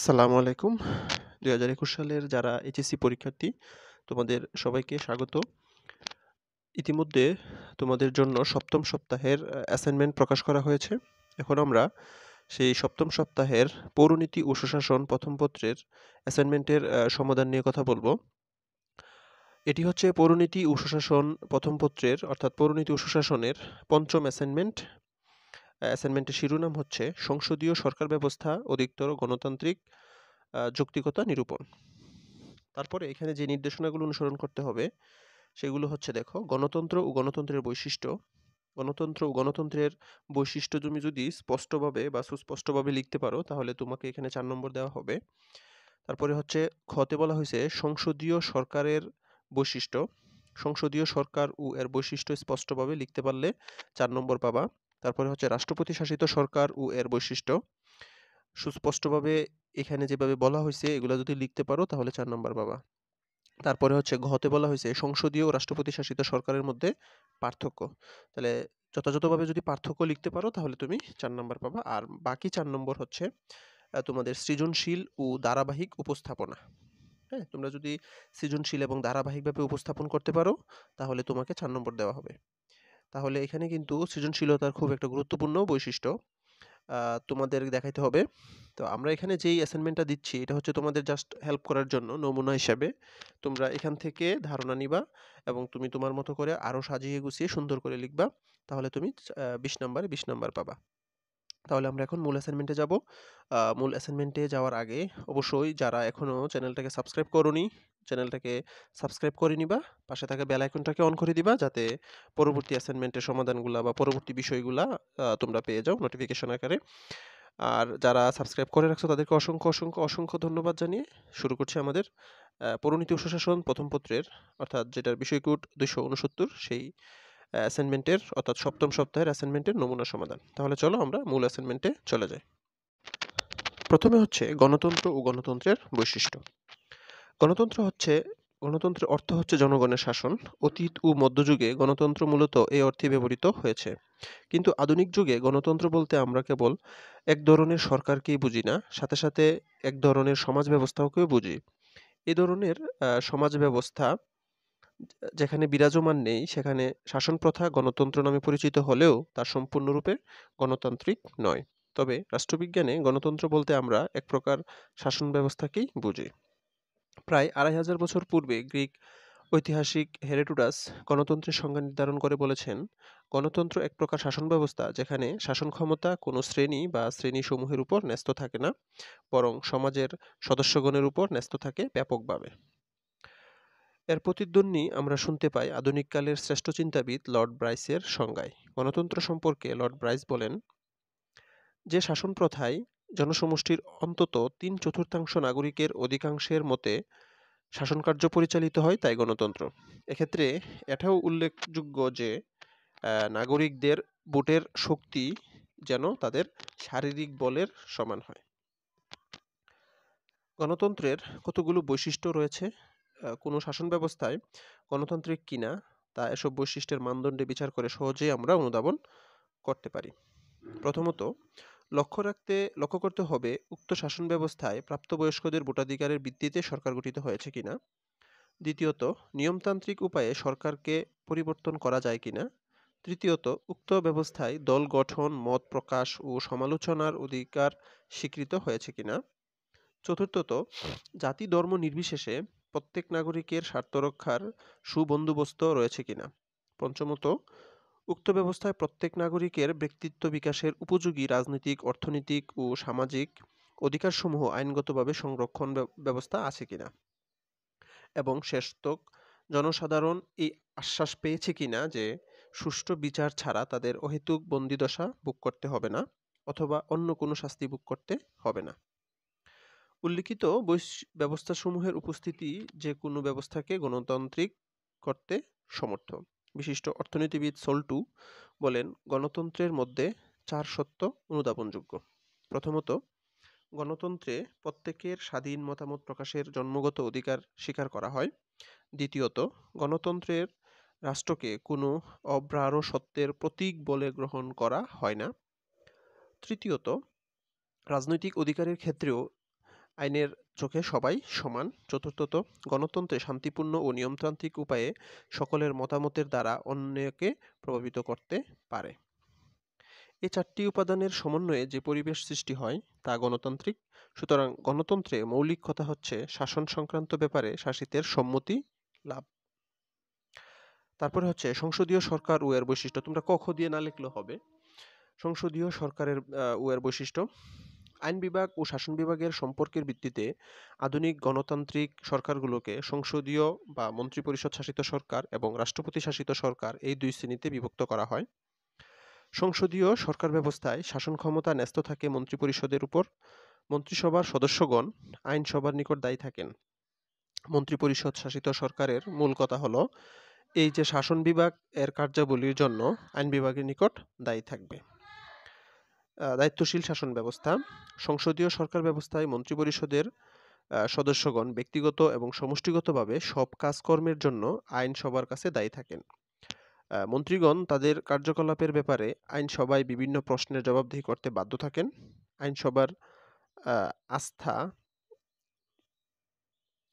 আসসালামু আলাইকুম দুই হাজার একুশ সালের যারা এইচএসসি পরীক্ষার্থী তোমাদের সবাইকে স্বাগত ইতিমধ্যে তোমাদের জন্য সপ্তম সপ্তাহের অ্যাসাইনমেন্ট প্রকাশ করা হয়েছে এখন আমরা সেই সপ্তম সপ্তাহের পৌরনীতি ও সুশাসন প্রথম পত্রের অ্যাসাইনমেন্টের সমাধান নিয়ে কথা বলবো এটি হচ্ছে পৌরনীতি ও সুশাসন প্রথম পত্রের অর্থাৎ পৌরনীতি ও সুশাসনের পঞ্চম অ্যাসাইনমেন্ট অ্যাসাইনমেন্টের শিরোনাম হচ্ছে সংসদীয় সরকার ব্যবস্থা অধিকতর গণতান্ত্রিক যৌক্তিকতা নিরূপণ তারপরে এখানে যে নির্দেশনাগুলো অনুসরণ করতে হবে সেগুলো হচ্ছে দেখো গণতন্ত্র ও গণতন্ত্রের বৈশিষ্ট্য গণতন্ত্র ও গণতন্ত্রের বৈশিষ্ট্য তুমি যদি স্পষ্টভাবে বা সুস্পষ্টভাবে লিখতে পারো তাহলে তোমাকে এখানে চার নম্বর দেওয়া হবে তারপরে হচ্ছে খতে বলা হয়েছে সংসদীয় সরকারের বৈশিষ্ট্য সংসদীয় সরকার ও এর বৈশিষ্ট্য স্পষ্টভাবে লিখতে পারলে চার নম্বর পাবা তারপরে হচ্ছে রাষ্ট্রপতি শাসিত সরকার ও এর বৈশিষ্ট্য সুস্পষ্টভাবে এখানে যেভাবে বলা হয়েছে এগুলো যদি লিখতে পারো তাহলে চার নম্বর বাবা তারপরে হচ্ছে ঘতে বলা হয়েছে সংসদীয় ও রাষ্ট্রপতি শাসিত সরকারের মধ্যে পার্থক্য তাহলে যথাযথভাবে যদি পার্থক্য লিখতে পারো তাহলে তুমি চার নম্বর পাবা আর বাকি চার নম্বর হচ্ছে তোমাদের সৃজনশীল ও ধারাবাহিক উপস্থাপনা হ্যাঁ তোমরা যদি সৃজনশীল এবং ধারাবাহিকভাবে উপস্থাপন করতে পারো তাহলে তোমাকে চার নম্বর দেওয়া হবে তাহলে এখানে কিন্তু সৃজনশীলতার খুব একটা গুরুত্বপূর্ণ বৈশিষ্ট্য তোমাদের দেখাইতে হবে তো আমরা এখানে যেই অ্যাসাইনমেন্টটা দিচ্ছি এটা হচ্ছে তোমাদের জাস্ট হেল্প করার জন্য নমুনা হিসাবে তোমরা এখান থেকে ধারণা নিবা এবং তুমি তোমার মতো করে আরও সাজিয়ে গুছিয়ে সুন্দর করে লিখবা তাহলে তুমি বিশ নাম্বারে বিশ নাম্বার পাবা তাহলে আমরা এখন মূল অ্যাসাইনমেন্টে যাব মূল অ্যাসাইনমেন্টে যাওয়ার আগে অবশ্যই যারা এখনও চ্যানেলটাকে সাবস্ক্রাইব করনি চ্যানেলটাকে সাবস্ক্রাইব করে নিবা পাশে থাকা বেল আইকনটাকে অন করে দিবা যাতে পরবর্তী অ্যাসাইনমেন্টের সমাধানগুলো বা পরবর্তী বিষয়গুলো তোমরা পেয়ে যাও নোটিফিকেশন আকারে আর যারা সাবস্ক্রাইব করে রাখছো তাদেরকে অসংখ্য অসংখ্য অসংখ্য ধন্যবাদ জানিয়ে শুরু করছি আমাদের পরিণীতি সুশাসন প্রথম পত্রের অর্থাৎ যেটার বিষয়কোট দুইশো উনসত্তর সেই অ্যাসাইনমেন্টের অর্থাৎ সপ্তম সপ্তাহের অ্যাসাইনমেন্টের নমুনা সমাধান তাহলে চলো আমরা মূল অ্যাসাইনমেন্টে চলে যাই প্রথমে হচ্ছে গণতন্ত্র ও গণতন্ত্রের বৈশিষ্ট্য গণতন্ত্র হচ্ছে গণতন্ত্রের অর্থ হচ্ছে জনগণের শাসন অতীত ও মধ্যযুগে গণতন্ত্র মূলত এই অর্থে ব্যবহৃত হয়েছে কিন্তু আধুনিক যুগে গণতন্ত্র বলতে আমরা কেবল এক ধরনের সরকারকেই বুঝি না সাথে সাথে এক ধরনের সমাজ ব্যবস্থাকেও বুঝি এ ধরনের সমাজ ব্যবস্থা যেখানে বিরাজমান নেই সেখানে শাসন প্রথা গণতন্ত্র নামে পরিচিত হলেও তা সম্পূর্ণরূপে গণতান্ত্রিক নয় তবে রাষ্ট্রবিজ্ঞানে গণতন্ত্র বলতে আমরা এক প্রকার শাসন ব্যবস্থাকেই বুঝি প্রায় আড়াই হাজার বছর পূর্বে গ্রিক ঐতিহাসিক হেরেটুডাস গণতন্ত্রের সংজ্ঞা নির্ধারণ করে বলেছেন গণতন্ত্র এক প্রকার শাসন ব্যবস্থা যেখানে শাসন ক্ষমতা কোনো শ্রেণী বা শ্রেণী সমূহের উপর ন্যস্ত থাকে না বরং সমাজের সদস্যগণের উপর ন্যস্ত থাকে ব্যাপকভাবে এর প্রতিদ্বন্দ্বী আমরা শুনতে পাই আধুনিককালের শ্রেষ্ঠ চিন্তাবিদ লর্ড ব্রাইসের সংজ্ঞায় গণতন্ত্র সম্পর্কে লর্ড ব্রাইস বলেন যে শাসন প্রথায় জনসমষ্টির অন্তত তিন চতুর্থাংশ নাগরিকের অধিকাংশের মতে শাসনকার্য পরিচালিত হয় তাই গণতন্ত্র এক্ষেত্রে এটাও উল্লেখযোগ্য যে নাগরিকদের ভোটের শক্তি যেন তাদের শারীরিক বলের সমান হয় গণতন্ত্রের কতগুলো বৈশিষ্ট্য রয়েছে কোনো শাসন ব্যবস্থায় গণতান্ত্রিক কিনা তা এসব বৈশিষ্ট্যের মানদণ্ডে বিচার করে সহজেই আমরা অনুধাবন করতে পারি প্রথমত লক্ষ্য রাখতে লক্ষ্য করতে হবে উক্ত শাসন ব্যবস্থায় প্রাপ্তবয়স্কদের ভোটাধিকারের ভিত্তিতে সরকার গঠিত হয়েছে কিনা দ্বিতীয়ত নিয়মতান্ত্রিক উপায়ে সরকারকে পরিবর্তন করা যায় কিনা তৃতীয়ত উক্ত ব্যবস্থায় দল গঠন মত প্রকাশ ও সমালোচনার অধিকার স্বীকৃত হয়েছে কিনা চতুর্থত জাতি ধর্ম নির্বিশেষে প্রত্যেক নাগরিকের স্বার্থ রক্ষার সুবন্দোবস্ত রয়েছে কিনা পঞ্চমত উক্ত ব্যবস্থায় প্রত্যেক নাগরিকের ব্যক্তিত্ব বিকাশের উপযোগী রাজনৈতিক অর্থনৈতিক ও সামাজিক অধিকারসমূহ আইনগতভাবে সংরক্ষণ ব্যবস্থা আছে কিনা এবং শেষতক জনসাধারণ এই আশ্বাস পেয়েছে কিনা যে সুষ্ঠু বিচার ছাড়া তাদের অহেতুক বন্দিদশা ভোগ করতে হবে না অথবা অন্য কোনো শাস্তি ভোগ করতে হবে না উল্লিখিত ব্যবস্থাসমূহের উপস্থিতি যে কোনো ব্যবস্থাকে গণতান্ত্রিক করতে সমর্থ বিশিষ্ট অর্থনীতিবিদ সল্টু বলেন গণতন্ত্রের মধ্যে চার সত্য অনুধাবনযোগ্য প্রথমত গণতন্ত্রে প্রত্যেকের স্বাধীন মতামত প্রকাশের জন্মগত অধিকার স্বীকার করা হয় দ্বিতীয়ত গণতন্ত্রের রাষ্ট্রকে কোনো অব্রার সত্যের প্রতীক বলে গ্রহণ করা হয় না তৃতীয়ত রাজনৈতিক অধিকারের ক্ষেত্রেও আইনের চোখে সবাই সমান চতুর্থত গণতন্ত্রে শান্তিপূর্ণ ও নিয়মতান্ত্রিক উপায়ে সকলের মতামতের দ্বারা অন্যকে প্রভাবিত করতে পারে এ চারটি উপাদানের সমন্বয়ে যে পরিবেশ সৃষ্টি হয় তা গণতান্ত্রিক সুতরাং গণতন্ত্রে মৌলিক কথা হচ্ছে শাসন সংক্রান্ত ব্যাপারে শাসিতের সম্মতি লাভ তারপরে হচ্ছে সংসদীয় সরকার ও এর বৈশিষ্ট্য তোমরা কখ দিয়ে না লিখলেও হবে সংসদীয় সরকারের ও এর বৈশিষ্ট্য আইন বিভাগ ও শাসন বিভাগের সম্পর্কের ভিত্তিতে আধুনিক গণতান্ত্রিক সরকারগুলোকে সংসদীয় বা মন্ত্রিপরিষদ শাসিত সরকার এবং রাষ্ট্রপতি শাসিত সরকার এই দুই শ্রেণীতে বিভক্ত করা হয় সংসদীয় সরকার ব্যবস্থায় শাসন ক্ষমতা ন্যস্ত থাকে মন্ত্রিপরিষদের উপর মন্ত্রিসভার সদস্যগণ আইনসভার নিকট দায়ী থাকেন মন্ত্রিপরিষদ শাসিত সরকারের মূল কথা হলো এই যে শাসন বিভাগ এর কার্যাবলীর জন্য আইন বিভাগের নিকট দায়ী থাকবে দায়িত্বশীল শাসন ব্যবস্থা সংসদীয় সরকার ব্যবস্থায় মন্ত্রিপরিষদের সদস্যগণ ব্যক্তিগত এবং সমষ্টিগতভাবে সব কাজকর্মের জন্য আইনসভার কাছে দায়ী থাকেন মন্ত্রীগণ তাদের কার্যকলাপের ব্যাপারে আইনসভায় বিভিন্ন প্রশ্নের জবাবদিহি করতে বাধ্য থাকেন আইনসভার আস্থা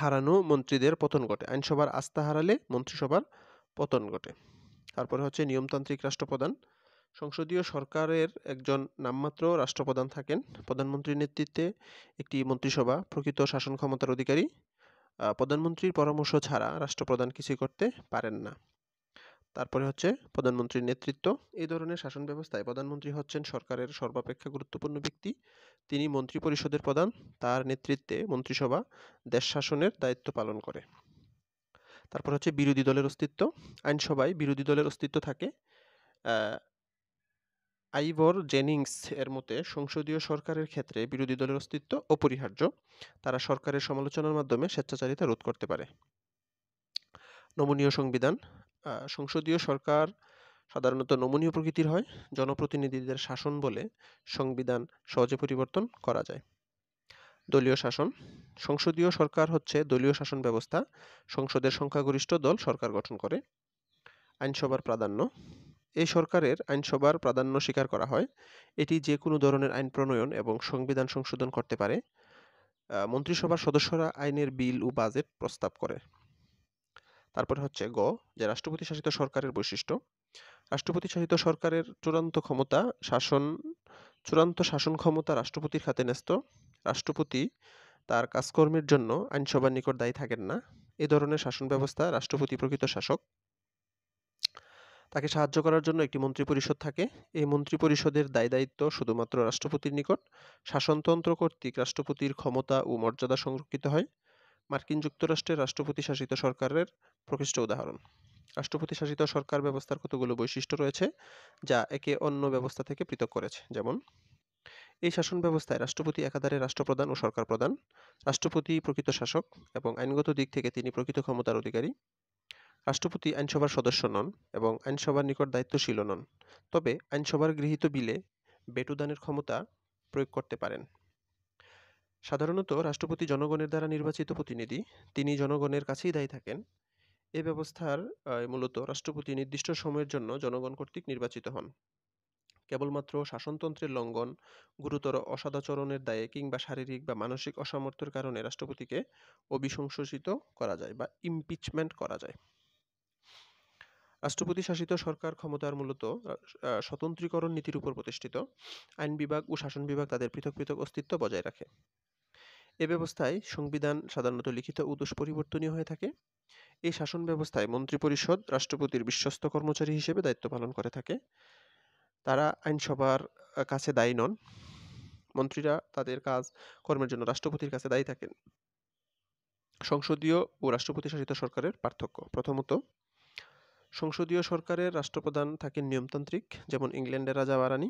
হারানো মন্ত্রীদের পতন ঘটে আইনসভার আস্থা হারালে মন্ত্রিসভার পতন ঘটে তারপরে হচ্ছে নিয়মতান্ত্রিক রাষ্ট্রপ্রধান সংসদীয় সরকারের একজন নামমাত্র রাষ্ট্রপ্রধান থাকেন প্রধানমন্ত্রীর নেতৃত্বে একটি মন্ত্রিসভা প্রকৃত শাসন ক্ষমতার অধিকারী প্রধানমন্ত্রীর পরামর্শ ছাড়া রাষ্ট্রপ্রধান কিছুই করতে পারেন না তারপরে হচ্ছে প্রধানমন্ত্রীর নেতৃত্ব এই ধরনের শাসন ব্যবস্থায় প্রধানমন্ত্রী হচ্ছেন সরকারের সর্বাপেক্ষা গুরুত্বপূর্ণ ব্যক্তি তিনি মন্ত্রী পরিষদের প্রধান তার নেতৃত্বে মন্ত্রিসভা দেশ শাসনের দায়িত্ব পালন করে তারপর হচ্ছে বিরোধী দলের অস্তিত্ব আইনসভায় বিরোধী দলের অস্তিত্ব থাকে আইভর জেনিংস এর মতে সংসদীয় সরকারের ক্ষেত্রে বিরোধী দলের অস্তিত্ব অপরিহার্য তারা সরকারের সমালোচনার মাধ্যমে স্বেচ্ছাচারিতা রোধ করতে পারে নমনীয় সংবিধান সংসদীয় সরকার সাধারণত নমনীয় প্রকৃতির হয় জনপ্রতিনিধিদের শাসন বলে সংবিধান সহজে পরিবর্তন করা যায় দলীয় শাসন সংসদীয় সরকার হচ্ছে দলীয় শাসন ব্যবস্থা সংসদের সংখ্যাগরিষ্ঠ দল সরকার গঠন করে আইনসভার প্রাধান্য এই সরকারের আইনসভার প্রাধান্য স্বীকার করা হয় এটি যে কোনো ধরনের আইন প্রণয়ন এবং সংবিধান সংশোধন করতে পারে মন্ত্রিসভার সদস্যরা আইনের বিল ও বাজেট প্রস্তাব করে তারপরে হচ্ছে গ যে রাষ্ট্রপতি শাসিত সরকারের বৈশিষ্ট্য রাষ্ট্রপতি শাসিত সরকারের চূড়ান্ত ক্ষমতা শাসন চূড়ান্ত শাসন ক্ষমতা রাষ্ট্রপতির হাতে ন্যস্ত রাষ্ট্রপতি তার কাজকর্মের জন্য আইনসভার নিকট দায়ী থাকেন না এ ধরনের শাসন ব্যবস্থা রাষ্ট্রপতি প্রকৃত শাসক তাকে সাহায্য করার জন্য একটি মন্ত্রিপরিষদ থাকে এই মন্ত্রিপরিষদের দায় দায়িত্ব শুধুমাত্র রাষ্ট্রপতির নিকট শাসনতন্ত্র কর্তৃক রাষ্ট্রপতির ক্ষমতা ও মর্যাদা সংরক্ষিত হয় মার্কিন যুক্তরাষ্ট্রের রাষ্ট্রপতি শাসিত সরকারের প্রকৃষ্ট উদাহরণ রাষ্ট্রপতি শাসিত সরকার ব্যবস্থার কতগুলো বৈশিষ্ট্য রয়েছে যা একে অন্য ব্যবস্থা থেকে পৃথক করেছে যেমন এই শাসন ব্যবস্থায় রাষ্ট্রপতি একাধারে রাষ্ট্রপ্রধান ও সরকার প্রধান রাষ্ট্রপতি প্রকৃত শাসক এবং আইনগত দিক থেকে তিনি প্রকৃত ক্ষমতার অধিকারী রাষ্ট্রপতি আইনসভার সদস্য নন এবং আইনসভার নিকট দায়িত্বশীল নন তবে আইনসভার গৃহীত বিলে বেটুদানের ক্ষমতা প্রয়োগ করতে পারেন সাধারণত রাষ্ট্রপতি জনগণের দ্বারা নির্বাচিত প্রতিনিধি তিনি জনগণের কাছেই দায়ী থাকেন এ ব্যবস্থার মূলত রাষ্ট্রপতি নির্দিষ্ট সময়ের জন্য জনগণ কর্তৃক নির্বাচিত হন কেবলমাত্র শাসনতন্ত্রের লঙ্ঘন গুরুতর অসদাচরণের দায়ে কিংবা শারীরিক বা মানসিক অসামর্থ্যের কারণে রাষ্ট্রপতিকে অভিশংসিত করা যায় বা ইমপিচমেন্ট করা যায় রাষ্ট্রপতি শাসিত সরকার ক্ষমতার মূলত স্বতন্ত্রীকরণ নীতির উপর প্রতিষ্ঠিত আইন বিভাগ ও শাসন বিভাগ তাদের পৃথক পৃথক অস্তিত্ব বজায় রাখে এ ব্যবস্থায় সংবিধান সাধারণত লিখিত ও পরিবর্তনীয় হয়ে থাকে এই শাসন ব্যবস্থায় মন্ত্রিপরিষদ রাষ্ট্রপতির বিশ্বস্ত কর্মচারী হিসেবে দায়িত্ব পালন করে থাকে তারা আইনসভার কাছে দায়ী নন মন্ত্রীরা তাদের কাজ কর্মের জন্য রাষ্ট্রপতির কাছে দায়ী থাকেন সংসদীয় ও রাষ্ট্রপতি শাসিত সরকারের পার্থক্য প্রথমত সংসদীয় সরকারের রাষ্ট্রপ্রধান থাকেন নিয়মতান্ত্রিক যেমন ইংল্যান্ডের রাজা বারানি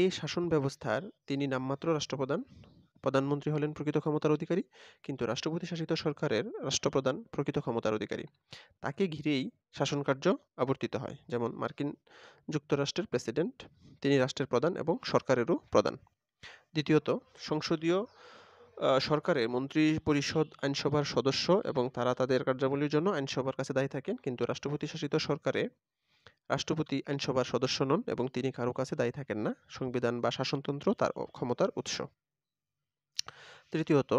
এই শাসন ব্যবস্থার তিনি নামমাত্র রাষ্ট্রপ্রধান প্রধানমন্ত্রী হলেন প্রকৃত ক্ষমতার অধিকারী কিন্তু রাষ্ট্রপতি শাসিত সরকারের রাষ্ট্রপ্রধান প্রকৃত ক্ষমতার অধিকারী তাকে ঘিরেই শাসনকার্য আবর্তিত হয় যেমন মার্কিন যুক্তরাষ্ট্রের প্রেসিডেন্ট তিনি রাষ্ট্রের প্রধান এবং সরকারেরও প্রধান দ্বিতীয়ত সংসদীয় সরকারের মন্ত্রী পরিষদ আইনসভার সদস্য এবং তারা তাদের কার্যাবলীর জন্য আইনসভার কাছে দায়ী থাকেন কিন্তু রাষ্ট্রপতি শাসিত সরকারে রাষ্ট্রপতি আইনসভার সদস্য নন এবং তিনি কারো কাছে দায়ী থাকেন না সংবিধান বা শাসনতন্ত্র তার ক্ষমতার উৎস তৃতীয়ত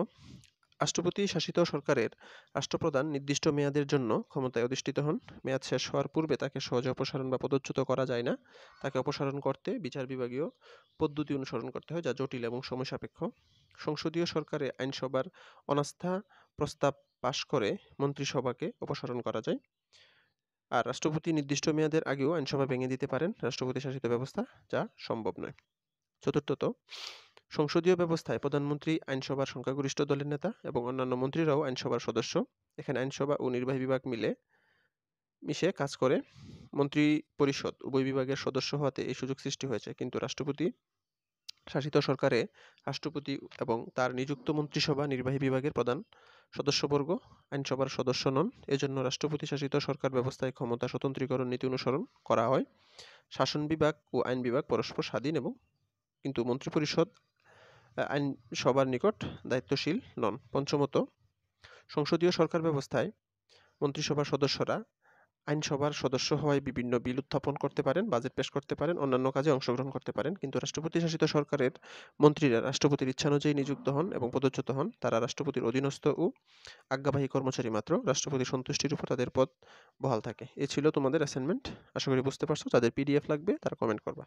রাষ্ট্রপতি শাসিত সরকারের রাষ্ট্রপ্রধান নির্দিষ্ট মেয়াদের জন্য ক্ষমতায় অধিষ্ঠিত হন মেয়াদ শেষ হওয়ার পূর্বে তাকে সহজে অপসারণ বা পদচ্যুত করা যায় না তাকে অপসারণ করতে বিচার বিভাগীয় পদ্ধতি অনুসরণ করতে হয় যা জটিল এবং সময় সাপেক্ষ সংসদীয় সরকারে আইনসভার অনাস্থা প্রস্তাব পাশ করে মন্ত্রিসভাকে অপসারণ করা যায় আর রাষ্ট্রপতি নির্দিষ্ট মেয়াদের আগেও আইনসভা ভেঙে দিতে পারেন রাষ্ট্রপতি শাসিত ব্যবস্থা যা সম্ভব নয় চতুর্থত সংসদীয় ব্যবস্থায় প্রধানমন্ত্রী আইনসভার সংখ্যাগরিষ্ঠ দলের নেতা এবং অন্যান্য মন্ত্রীরাও আইনসভার সদস্য এখানে আইনসভা ও নির্বাহী বিভাগ মিলে মিশে কাজ করে মন্ত্রী পরিষদ উভয় বিভাগের সদস্য হওয়াতে এই সুযোগ সৃষ্টি হয়েছে কিন্তু রাষ্ট্রপতি শাসিত সরকারে রাষ্ট্রপতি এবং তার নিযুক্ত মন্ত্রিসভা নির্বাহী বিভাগের প্রধান সদস্যবর্গ আইনসভার সদস্য নন এজন্য রাষ্ট্রপতি শাসিত সরকার ব্যবস্থায় ক্ষমতা স্বতন্ত্রীকরণ নীতি অনুসরণ করা হয় শাসন বিভাগ ও আইন বিভাগ পরস্পর স্বাধীন এবং কিন্তু মন্ত্রিপরিষদ আইন সবার নিকট দায়িত্বশীল নন পঞ্চমত সংসদীয় সরকার ব্যবস্থায় মন্ত্রিসভার সদস্যরা আইনসভার সদস্য হওয়ায় বিভিন্ন বিল উত্থাপন করতে পারেন বাজেট পেশ করতে পারেন অন্যান্য কাজে অংশগ্রহণ করতে পারেন কিন্তু রাষ্ট্রপতি শাসিত সরকারের মন্ত্রীরা রাষ্ট্রপতির ইচ্ছানুযায়ী নিযুক্ত হন এবং পদচ্যুত হন তারা রাষ্ট্রপতির অধীনস্থ ও আজ্ঞাবাহী কর্মচারী মাত্র রাষ্ট্রপতির সন্তুষ্টির উপর তাদের পদ বহাল থাকে এ ছিল তোমাদের অ্যাসাইনমেন্ট আশা করি বুঝতে পারছো যাদের পিডিএফ লাগবে তারা কমেন্ট করবা